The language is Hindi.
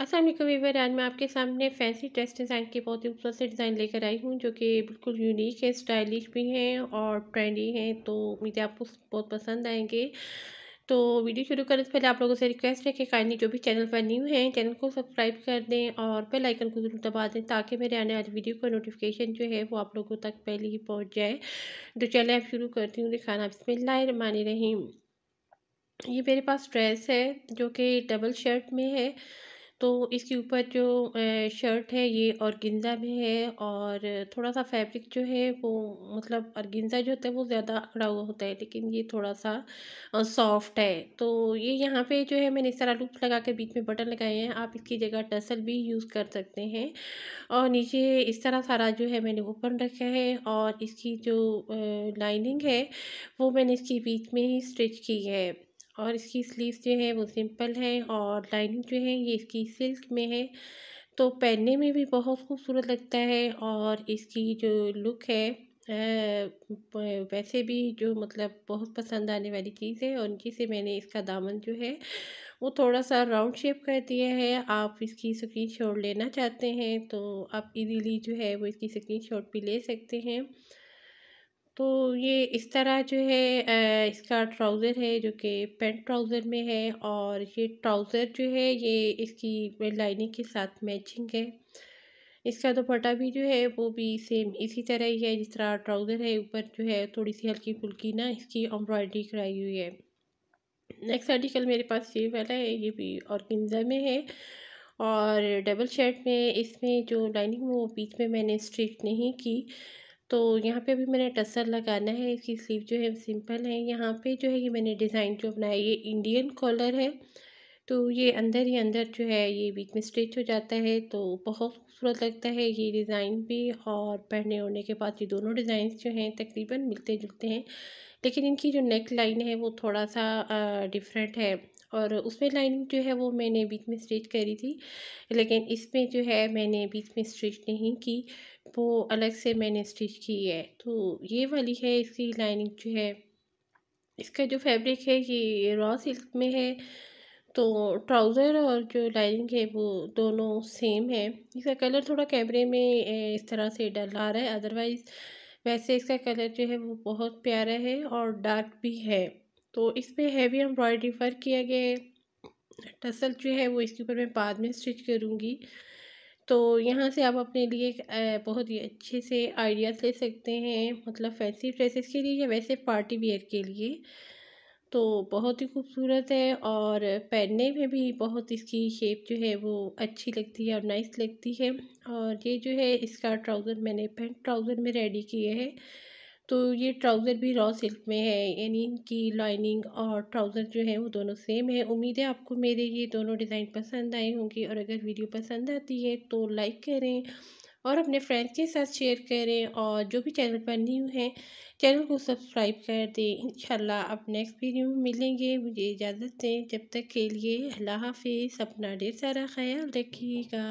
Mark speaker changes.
Speaker 1: असल अच्छा, वीवर आज मैं आपके सामने फैंसी ड्रेस डिज़ाइन के बहुत ही खूबसूरत से डिज़ाइन लेकर आई हूँ जो कि बिल्कुल यूनिक है स्टाइलिश भी हैं और ट्रेंडी हैं तो मुझे आपको बहुत पसंद आएंगे तो वीडियो शुरू करने से पहले आप लोगों से रिक्वेस्ट है कि काइंडली जो भी चैनल पर न्यू हैं चैनल को सब्सक्राइब कर दें और बेल आइकन को जरूर दबा दें ताकि मेरे आने वाली वीडियो का नोटिफिकेशन जो है वो आप लोगों तक पहले ही पहुँच जाए तो चले आप शुरू करती हूँ दिखाना इसमें लाए मानी रहीम ये मेरे पास ड्रेस है जो कि डबल शर्ट में है तो इसके ऊपर जो शर्ट है ये औरगिंदा में है और थोड़ा सा फैब्रिक जो है वो मतलब औरगिंदा जो होता है वो ज़्यादा अकड़ा हुआ होता है लेकिन ये थोड़ा सा सॉफ्ट है तो ये यहाँ पे जो है मैंने इस तरह लूप लगा के बीच में बटन लगाए हैं आप इसकी जगह टसल भी यूज़ कर सकते हैं और नीचे इस तरह सारा जो है मैंने ओपन रखा है और इसकी जो लाइनिंग है वो मैंने इसके बीच में ही स्टिच की है और इसकी स्लीव जो है वो सिंपल है और लाइनिंग जो है ये इसकी सिल्क में है तो पहनने में भी बहुत खूबसूरत लगता है और इसकी जो लुक है वैसे भी जो मतलब बहुत पसंद आने वाली चीज़ है और उनकी से मैंने इसका दामन जो है वो थोड़ा सा राउंड शेप कर दिया है आप इसकी स्क्रीन शॉट लेना चाहते हैं तो आप इजीली जो है वो इसकी स्क्रीन शॉट भी ले सकते हैं तो ये इस तरह जो है इसका ट्राउज़र है जो कि पेंट ट्राउज़र में है और ये ट्राउज़र जो है ये इसकी लाइनिंग के साथ मैचिंग है इसका दुपट्टा भी जो है वो भी सेम इसी तरह ही है जिस तरह ट्राउज़र है ऊपर जो है थोड़ी सी हल्की फुल्की ना इसकी एम्ब्रॉयडरी कराई हुई है नेक्स्ट आर्टिकल मेरे पास ये वाला है ये भी और में है और डबल शर्ट में इसमें जो लाइनिंग वो बीच में मैंने स्ट्रिक नहीं की तो यहाँ पे भी मैंने टसर लगाना है इसकी स्लीव जो है सिंपल है यहाँ पे जो है ये मैंने डिज़ाइन जो बनाया ये इंडियन कॉलर है तो ये अंदर ही अंदर जो है ये बीच में स्टिच हो जाता है तो बहुत खूबसूरत लगता है ये डिज़ाइन भी और पहने ओढ़ने के बाद ये दोनों डिज़ाइन जो हैं तकरीबन मिलते जुलते हैं लेकिन इनकी जो नेक लाइन है वो थोड़ा सा डिफरेंट है और उसमें लाइनिंग जो है वो मैंने बीच में स्टिच करी थी लेकिन इसमें जो है मैंने बीच में स्टिच नहीं की वो अलग से मैंने स्टिच की है तो ये वाली है इसकी लाइनिंग जो है इसका जो फैब्रिक है ये रॉ सिल्क में है तो ट्राउज़र और जो लाइनिंग है वो दोनों सेम है इसका कलर थोड़ा कैमरे में इस तरह से डल आ रहा है अदरवाइज़ वैसे इसका कलर जो है वो बहुत प्यारा है और डार्क भी है तो इस पर हैवी एम्ब्रॉयडरी वर्क किया गया है टसल जो है वो इसके ऊपर मैं बाद में स्टिच करूँगी तो यहाँ से आप अपने लिए बहुत ही अच्छे से आइडियाज़ ले सकते हैं मतलब फैंसी ड्रेसेस के लिए या वैसे पार्टी वेयर के लिए तो बहुत ही खूबसूरत है और पहनने में भी बहुत इसकी शेप जो है वो अच्छी लगती है और नाइस लगती है और ये जो है इसका ट्राउज़र मैंने पेंट ट्राउज़र में रेडी किया है तो ये ट्राउज़र भी रॉ सिल्क में है यानी इनकी लाइनिंग और ट्राउज़र जो है वो दोनों सेम है उम्मीद है आपको मेरे ये दोनों डिज़ाइन पसंद आए होंगे और अगर वीडियो पसंद आती है तो लाइक करें और अपने फ्रेंड्स के साथ शेयर करें और जो भी चैनल पर न्यू हैं चैनल को सब्सक्राइब कर दें इंशाल्लाह आप नेक्स्ट वीडियो में मिलेंगे मुझे इजाज़त दें जब तक के लिए अल्लाह हाफिज़ अपना ढेर सारा ख्याल रखिएगा